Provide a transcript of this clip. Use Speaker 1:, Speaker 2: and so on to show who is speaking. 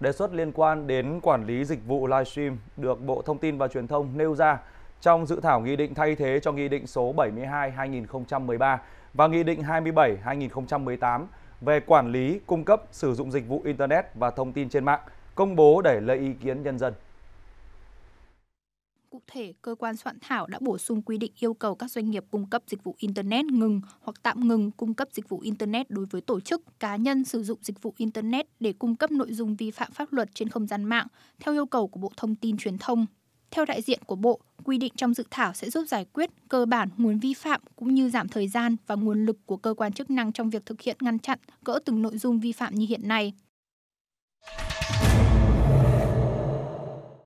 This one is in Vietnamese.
Speaker 1: Đề xuất liên quan đến quản lý dịch vụ livestream được Bộ Thông tin và Truyền thông nêu ra trong dự thảo nghị định thay thế cho Nghị định số 72-2013 và Nghị định 27-2018 về quản lý, cung cấp, sử dụng dịch vụ Internet và thông tin trên mạng, công bố để lấy ý kiến nhân dân
Speaker 2: thể, cơ quan soạn thảo đã bổ sung quy định yêu cầu các doanh nghiệp cung cấp dịch vụ Internet ngừng hoặc tạm ngừng cung cấp dịch vụ Internet đối với tổ chức, cá nhân sử dụng dịch vụ Internet để cung cấp nội dung vi phạm pháp luật trên không gian mạng, theo yêu cầu của Bộ Thông tin Truyền thông. Theo đại diện của Bộ, quy định trong dự thảo sẽ giúp giải quyết cơ bản nguồn vi phạm cũng như giảm thời gian và nguồn lực của cơ quan chức năng trong việc thực hiện ngăn chặn gỡ từng nội dung vi phạm như hiện nay.